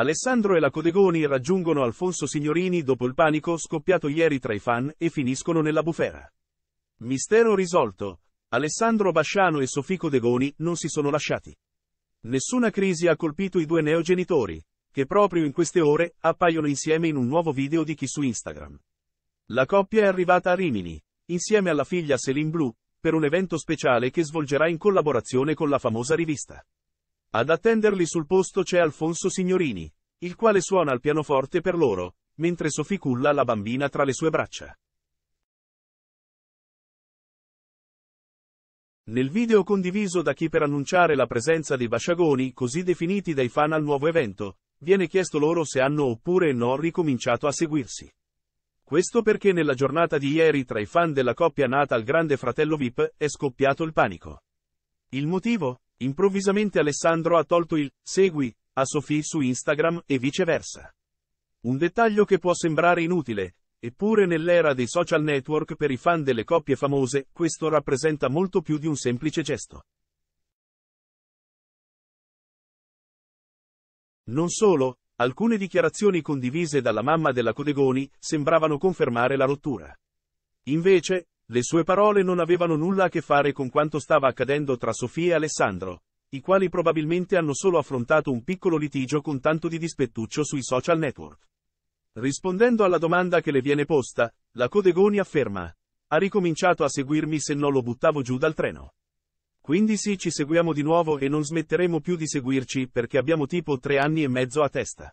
Alessandro e la Codegoni raggiungono Alfonso Signorini dopo il panico scoppiato ieri tra i fan e finiscono nella bufera. Mistero risolto. Alessandro Basciano e Sofì Codegoni non si sono lasciati. Nessuna crisi ha colpito i due neogenitori, che proprio in queste ore appaiono insieme in un nuovo video di chi su Instagram. La coppia è arrivata a Rimini, insieme alla figlia Céline Blue, per un evento speciale che svolgerà in collaborazione con la famosa rivista. Ad attenderli sul posto c'è Alfonso Signorini, il quale suona il pianoforte per loro, mentre Sofì culla la bambina tra le sue braccia. Nel video condiviso da chi per annunciare la presenza dei Basciagoni, così definiti dai fan al nuovo evento, viene chiesto loro se hanno oppure no ricominciato a seguirsi. Questo perché nella giornata di ieri tra i fan della coppia nata al Grande Fratello VIP è scoppiato il panico. Il motivo? Improvvisamente Alessandro ha tolto il segui a Sofì su Instagram e viceversa. Un dettaglio che può sembrare inutile, eppure nell'era dei social network per i fan delle coppie famose, questo rappresenta molto più di un semplice gesto. Non solo, alcune dichiarazioni condivise dalla mamma della Codegoni sembravano confermare la rottura. Invece, le sue parole non avevano nulla a che fare con quanto stava accadendo tra Sofia e Alessandro, i quali probabilmente hanno solo affrontato un piccolo litigio con tanto di dispettuccio sui social network. Rispondendo alla domanda che le viene posta, la Codegoni afferma, ha ricominciato a seguirmi se non lo buttavo giù dal treno. Quindi sì ci seguiamo di nuovo e non smetteremo più di seguirci perché abbiamo tipo tre anni e mezzo a testa.